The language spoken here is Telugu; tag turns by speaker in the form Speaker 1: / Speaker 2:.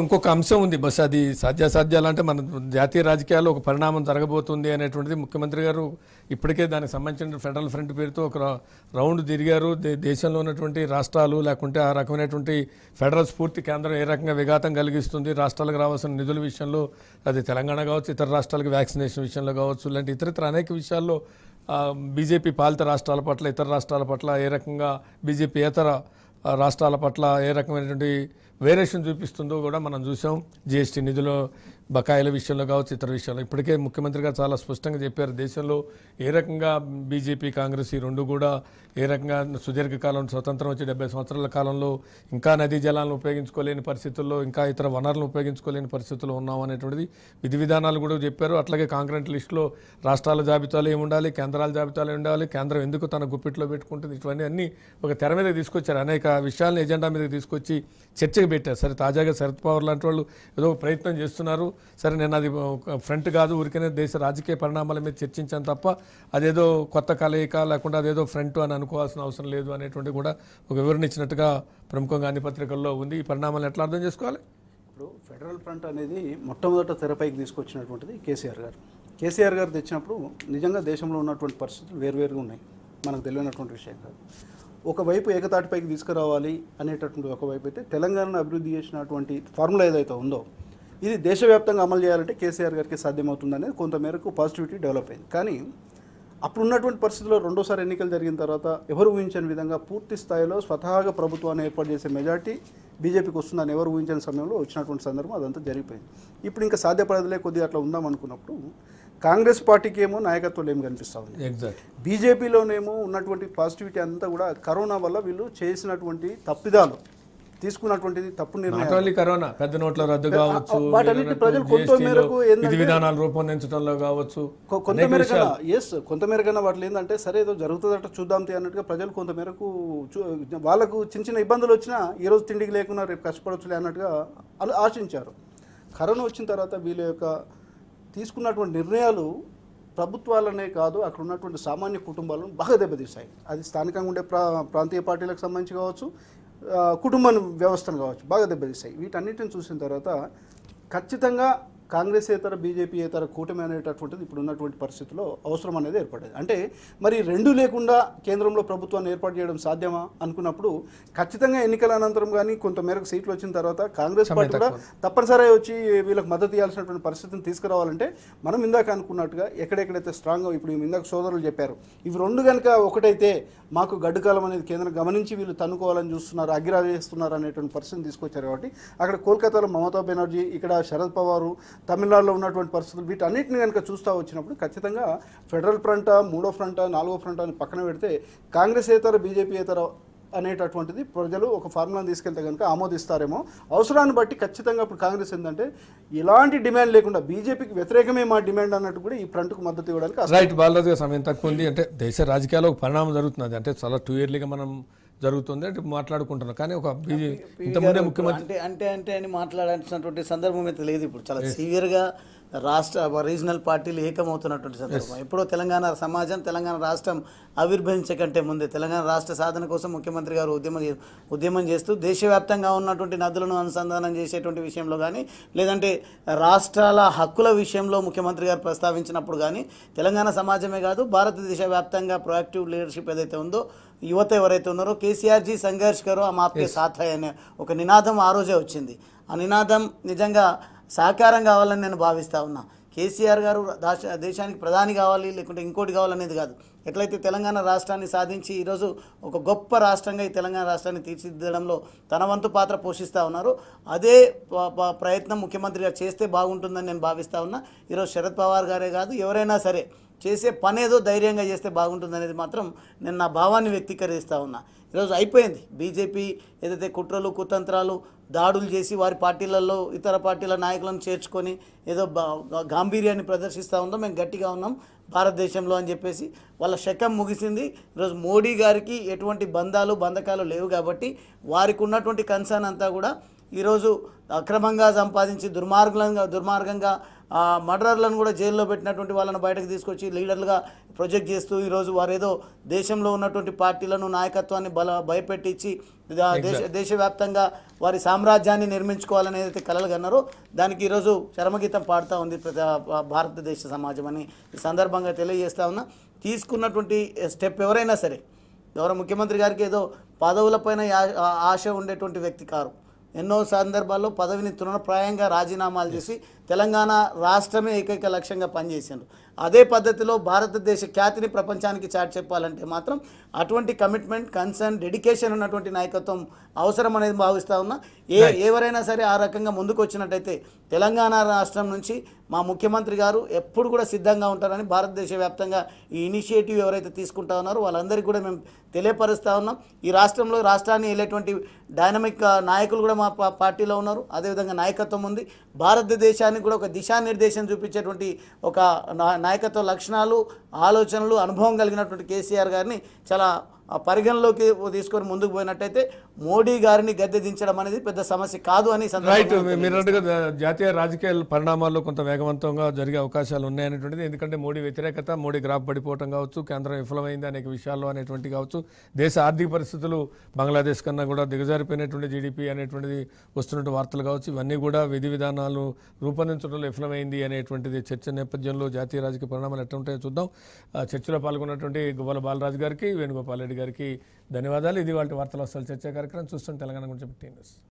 Speaker 1: ఇంకొక అంశం ఉంది బస్ అది సాధ్యాసాధ్యాలు అంటే మన జాతీయ రాజకీయాల్లో ఒక పరిణామం జరగబోతుంది అనేటువంటిది ముఖ్యమంత్రి గారు ఇప్పటికే దానికి సంబంధించిన ఫెడరల్ ఫ్రంట్ పేరుతో ఒక రౌండ్ తిరిగారు దేశంలో ఉన్నటువంటి రాష్ట్రాలు లేకుంటే ఆ రకమైనటువంటి ఫెడరల్ స్ఫూర్తి కేంద్రం ఏ రకంగా విఘాతం కలిగిస్తుంది రాష్ట్రాలకు రావాల్సిన నిధుల విషయంలో అది తెలంగాణ కావచ్చు ఇతర రాష్ట్రాలకు వ్యాక్సినేషన్ విషయంలో కావచ్చు ఇలాంటి ఇతరత్ర అనేక విషయాల్లో బీజేపీ పాలిత రాష్ట్రాల పట్ల ఇతర రాష్ట్రాల పట్ల ఏ రకంగా బీజేపీ ఇతర రాష్ట్రాల పట్ల ఏ రకమైనటువంటి వేరియేషన్ చూపిస్తుందో కూడా మనం చూసాం జిఎస్టీ నిధులు బకాయిల విషయంలో కావచ్చు ఇతర విషయంలో ఇప్పటికే ముఖ్యమంత్రి గారు చాలా స్పష్టంగా చెప్పారు దేశంలో ఏ రకంగా బీజేపీ కాంగ్రెస్ ఈ రెండు కూడా ఏ రకంగా సుదీర్ఘకాలం స్వతంత్రం వచ్చి డెబ్బై సంవత్సరాల కాలంలో ఇంకా నదీ జలాలను ఉపయోగించుకోలేని పరిస్థితుల్లో ఇంకా ఇతర వనరులను ఉపయోగించుకోలేని పరిస్థితుల్లో ఉన్నాం అనేటువంటిది విధి విధానాలు కూడా చెప్పారు అట్లాగే కాంక్రీట్ లిస్టులో రాష్ట్రాల జాబితాలు ఏమి ఉండాలి కేంద్రాల జాబితాలు ఉండాలి కేంద్రం ఎందుకు తన గుప్పిట్లో పెట్టుకుంటుంది ఇటువంటి అన్నీ ఒక తెర మీద తీసుకొచ్చారు అనేక విషయాలను ఎజెండా మీద తీసుకొచ్చి చర్చ తాజాగా పెట్టారు సరే తాజాగా శరద్ పవార్ లాంటి వాళ్ళు ఏదో ప్రయత్నం చేస్తున్నారు సరే నేను అది ఫ్రంట్ కాదు ఊరికనే దేశ రాజకీయ పరిణామాల మీద చర్చించాను తప్ప అదేదో కొత్త కలయిక లేకుండా అదేదో ఫ్రంట్ అని అనుకోవాల్సిన అవసరం లేదు అనేటువంటి కూడా ఒక వివరణ ఇచ్చినట్టుగా ప్రముఖ గాంధీ పత్రికల్లో ఉంది ఈ పరిణామాలను ఎట్లా అర్థం చేసుకోవాలి
Speaker 2: ఇప్పుడు ఫెడరల్ ఫ్రంట్ అనేది మొట్టమొదట తెరపైకి తీసుకొచ్చినటువంటిది కేసీఆర్ గారు కేసీఆర్ గారు తెచ్చినప్పుడు నిజంగా దేశంలో ఉన్నటువంటి పరిస్థితులు వేరువేరుగా ఉన్నాయి మనకు తెలియనటువంటి విషయం కాదు ఒకవైపు ఏకతాటిపైకి తీసుకురావాలి అనేటటువంటి ఒకవైపు అయితే తెలంగాణను అభివృద్ధి చేసినటువంటి ఫార్ములా ఏదైతే ఉందో ఇది దేశవ్యాప్తంగా అమలు చేయాలంటే కేసీఆర్ గారికి సాధ్యమవుతుందనేది కొంతమేరకు పాజిటివిటీ డెవలప్ అయింది కానీ అప్పుడు ఉన్నటువంటి పరిస్థితుల్లో రెండోసారి ఎన్నికలు జరిగిన తర్వాత ఎవరు ఊహించని విధంగా పూర్తి స్థాయిలో స్వతహాగా ప్రభుత్వాన్ని ఏర్పాటు చేసే మెజార్టీ బీజేపీకి వస్తుందని ఎవరు ఊహించని సమయంలో వచ్చినటువంటి సందర్భం అదంతా జరిగిపోయింది ఇప్పుడు ఇంకా సాధ్యపడదులే కొద్దిగా అట్లా ఉందాం అనుకున్నప్పుడు కాంగ్రెస్ పార్టీకి ఏమో నాయకత్వం ఏమి కనిపిస్తూ ఉంది బీజేపీలోనేమో ఉన్నటువంటి పాజిటివిటీ అంతా కూడా కరోనా వల్ల వీళ్ళు చేసినటువంటి తప్పిదాలు తీసుకున్నటువంటిది తప్పు నిర్ణయం
Speaker 1: కరోనా పెద్ద నోట్ల రద్దు కావచ్చు ప్రజలు కొంత మేరకు విధి విధానాలు రూపొందించడంలో కావచ్చు కొంతమేరకు
Speaker 2: ఎస్ కొంతమేరకైనా వాటిలో ఏంటంటే సరే ఏదో జరుగుతుందట చూద్దాం అన్నట్టుగా ప్రజలు కొంతమేరకు వాళ్ళకు చిన్న చిన్న ఇబ్బందులు వచ్చినా ఈరోజు తిండికి లేకుండా రేపు కష్టపడవచ్చు అన్నట్టుగా ఆశించారు కరోనా వచ్చిన తర్వాత వీళ్ళ యొక్క తీసుకున్నటువంటి నిర్ణయాలు ప్రభుత్వాలనే కాదు అక్కడ ఉన్నటువంటి సామాన్య కుటుంబాలను బాగా దెబ్బతీస్తాయి అది స్థానికంగా ఉండే ప్రా ప్రాంతీయ పార్టీలకు సంబంధించి కావచ్చు కుటుంబ వ్యవస్థను కావచ్చు బాగా దెబ్బతీస్తాయి వీటన్నిటిని చూసిన తర్వాత ఖచ్చితంగా కాంగ్రెసేతర బీజేపీయేతర కూటమి అనేటటువంటిది ఇప్పుడు ఉన్నటువంటి పరిస్థితుల్లో అవసరం అనేది ఏర్పడేది అంటే మరి రెండు లేకుండా కేంద్రంలో ప్రభుత్వాన్ని ఏర్పాటు చేయడం సాధ్యమా అనుకున్నప్పుడు ఖచ్చితంగా ఎన్నికల అనంతరం కానీ కొంత మేరకు సీట్లు వచ్చిన తర్వాత కాంగ్రెస్ పార్టీ కూడా తప్పనిసరిగా వచ్చి వీళ్ళకి మద్దతు ఇవ్వాల్సినటువంటి పరిస్థితిని తీసుకురావాలంటే మనం ఇందాక అనుకున్నట్టుగా ఎక్కడెక్కడైతే స్ట్రాంగ్ ఇప్పుడు ఇందాక సోదరులు చెప్పారు ఇవి రెండు కనుక ఒకటైతే మాకు గడ్డుకాలం అనేది కేంద్రం గమనించి వీళ్ళు తన్నుకోవాలని చూస్తున్నారు అగ్రాజేస్తున్నారు అనేటువంటి పరిస్థితిని తీసుకొచ్చారు కాబట్టి అక్కడ కోల్కతాలో మమతా బెనర్జీ ఇక్కడ శరద్ పవారు తమిళనాడులో ఉన్నటువంటి పరిస్థితులు వీటన్నిటిని కనుక చూస్తూ వచ్చినప్పుడు ఖచ్చితంగా ఫెడరల్ ఫ్రంట్ మూడో ఫ్రంట్ నాలుగో ఫ్రంట్ అని పక్కన పెడితే కాంగ్రెస్ ఏతర బీజేపీ ఏతర అనేటటువంటిది ప్రజలు ఒక ఫార్ములాను తీసుకెళ్తే కనుక ఆమోదిస్తారేమో అవసరాన్ని బట్టి ఖచ్చితంగా ఇప్పుడు కాంగ్రెస్ ఏంటంటే ఇలాంటి డిమాండ్ లేకుండా బీజేపీకి వ్యతిరేకమే మా డిమాండ్ అన్నట్టు కూడా ఈ ఫ్రంట్కు
Speaker 3: మద్దతు ఇవ్వడానికి రైట్
Speaker 1: బాలరాజు సమయం తక్కువ ఉంది అంటే దేశ రాజకీయాల్లో ఒక పరిణామం జరుగుతున్నది అంటే చాలా టూ ఇయర్లీగా మనం జరుగుతుంది అంటే మాట్లాడుకుంటున్నారు కానీ ఒక బీజేపీ ముఖ్యమంత్రి
Speaker 3: అంటే అంటే అని మాట్లాడాల్సినటువంటి సందర్భం అయితే లేదు ఇప్పుడు చాలా సివియర్గా రాష్ట్ర రీజనల్ పార్టీలు ఏకమవుతున్నటువంటి సందర్భం ఎప్పుడో తెలంగాణ సమాజం తెలంగాణ రాష్ట్రం ఆవిర్భవించకంటే కంటే ముందే తెలంగాణ రాష్ట్ర సాధన కోసం ముఖ్యమంత్రి గారు ఉద్యమం ఉద్యమం చేస్తూ దేశవ్యాప్తంగా ఉన్నటువంటి నదులను అనుసంధానం చేసేటువంటి విషయంలో కానీ లేదంటే రాష్ట్రాల హక్కుల విషయంలో ముఖ్యమంత్రి గారు ప్రస్తావించినప్పుడు కానీ తెలంగాణ సమాజమే కాదు భారతదేశ వ్యాప్తంగా ప్రొయాక్టివ్ లీడర్షిప్ ఏదైతే ఉందో యువత ఎవరైతే ఉన్నారో కేసీఆర్జీ సంఘర్ష్ ఆ ఆమ్ ఆప్కే అనే ఒక నినాదం ఆ రోజే వచ్చింది ఆ నినాదం నిజంగా సహకారం కావాలని నేను భావిస్తూ ఉన్నా కేసీఆర్ గారు దేశానికి ప్రధాని కావాలి లేకుంటే ఇంకోటి కావాలనేది కాదు ఎట్లయితే తెలంగాణ రాష్ట్రాన్ని సాధించి ఈరోజు ఒక గొప్ప రాష్ట్రంగా ఈ తెలంగాణ రాష్ట్రాన్ని తీర్చిదిద్దడంలో తన వంతు పాత్ర పోషిస్తూ ఉన్నారు అదే ప్రయత్నం ముఖ్యమంత్రిగా చేస్తే బాగుంటుందని నేను భావిస్తూ ఉన్నా ఈరోజు శరద్ పవార్ గారే కాదు ఎవరైనా సరే చేసే పనేదో ధైర్యంగా చేస్తే బాగుంటుంది అనేది మాత్రం నేను నా భావాన్ని వ్యక్తీకరిస్తూ ఉన్నా ఈరోజు అయిపోయింది బీజేపీ ఏదైతే కుట్రలు కుతంత్రాలు దాడులు చేసి వారి పార్టీలలో ఇతర పార్టీల నాయకులను చేర్చుకొని ఏదో గాంభీర్యాన్ని ప్రదర్శిస్తూ ఉందో మేము గట్టిగా ఉన్నాం భారతదేశంలో అని చెప్పేసి వాళ్ళ శకం ముగిసింది ఈరోజు మోడీ గారికి ఎటువంటి బంధాలు బంధకాలు లేవు కాబట్టి వారికి ఉన్నటువంటి కన్సర్న్ అంతా కూడా ఈరోజు అక్రమంగా సంపాదించి దుర్మార్గంగా దుర్మార్గంగా మర్డర్లను కూడా జైల్లో పెట్టినటువంటి వాళ్ళని బయటకు తీసుకొచ్చి లీడర్లుగా ప్రొజెక్ట్ చేస్తూ ఈరోజు వారేదో దేశంలో ఉన్నటువంటి పార్టీలను నాయకత్వాన్ని బల భయపెట్టించి దేశ దేశవ్యాప్తంగా వారి సామ్రాజ్యాన్ని నిర్మించుకోవాలని ఏదైతే కలలు కన్నారో దానికి ఈరోజు చరమగీతం పాడుతూ ఉంది భారతదేశ సమాజం అని ఈ సందర్భంగా తెలియజేస్తా ఉన్నా తీసుకున్నటువంటి స్టెప్ ఎవరైనా సరే ఎవరో ముఖ్యమంత్రి గారికి ఏదో పదవులపైన ఆశ ఉండేటువంటి వ్యక్తి కారు ఎన్నో సందర్భాల్లో పదవిని తృణప్రాయంగా రాజీనామాలు చేసి తెలంగాణ రాష్ట్రమే ఏకైక లక్ష్యంగా పనిచేసిండ్రు అదే పద్ధతిలో భారతదేశ ఖ్యాతిని ప్రపంచానికి చాటు చెప్పాలంటే మాత్రం అటువంటి కమిట్మెంట్ కన్సర్న్ డెడికేషన్ ఉన్నటువంటి నాయకత్వం అవసరం అనేది భావిస్తూ ఉన్నా ఏ ఎవరైనా సరే ఆ రకంగా ముందుకు వచ్చినట్టయితే తెలంగాణ రాష్ట్రం నుంచి మా ముఖ్యమంత్రి గారు ఎప్పుడు కూడా సిద్ధంగా ఉంటారని భారతదేశ వ్యాప్తంగా ఈ ఇనిషియేటివ్ ఎవరైతే తీసుకుంటా ఉన్నారో వాళ్ళందరికీ కూడా మేము తెలియపరుస్తూ ఉన్నాం ఈ రాష్ట్రంలో రాష్ట్రాన్ని వెళ్ళేటువంటి డైనమిక్ నాయకులు కూడా మా పార్టీలో ఉన్నారు అదేవిధంగా నాయకత్వం ఉంది భారతదేశాన్ని దేశానికి కూడా ఒక దిశానిర్దేశం చూపించేటువంటి ఒక నాయకత్వ లక్షణాలు ఆలోచనలు అనుభవం కలిగినటువంటి కేసీఆర్ గారిని చాలా పరిగణలోకి తీసుకొని ముందుకు పోయినట్టయితే మోడీ గారిని గద్దె దించడం అనేది పెద్ద సమస్య కాదు అని రైట్ మీరు
Speaker 1: జాతీయ రాజకీయ పరిణామాల్లో కొంత వేగవంతంగా జరిగే అవకాశాలు ఉన్నాయనేటువంటిది ఎందుకంటే మోడీ వ్యతిరేకత మోడీ గ్రాఫ్ పడిపోవటం కావచ్చు కేంద్రం విఫలమైంది అనేక విషయాల్లో అనేటువంటి కావచ్చు దేశ ఆర్థిక పరిస్థితులు బంగ్లాదేశ్ కన్నా కూడా దిగజారిపోయినటువంటి జీడిపి అనేటువంటిది వస్తున్నటువంటి వార్తలు కావచ్చు ఇవన్నీ కూడా విధి విధానాలు రూపొందించడంలో విఫలమైంది అనేటువంటిది చర్చ నేపథ్యంలో జాతీయ రాజకీయ పరిణామాలు ఎట్లా ఉంటాయో చూద్దాం చర్చలో పాల్గొన్నటువంటి గోపాల బాలరాజు గారికి వేణుగోపాల్ రెడ్డి గారికి ధన్యవాదాలు ఇది వాళ్ళ వార్తలు వస్తాలు చర్చా కార్యక్రమం చూస్తున్న తెలంగాణ గురించి టీ న్యూస్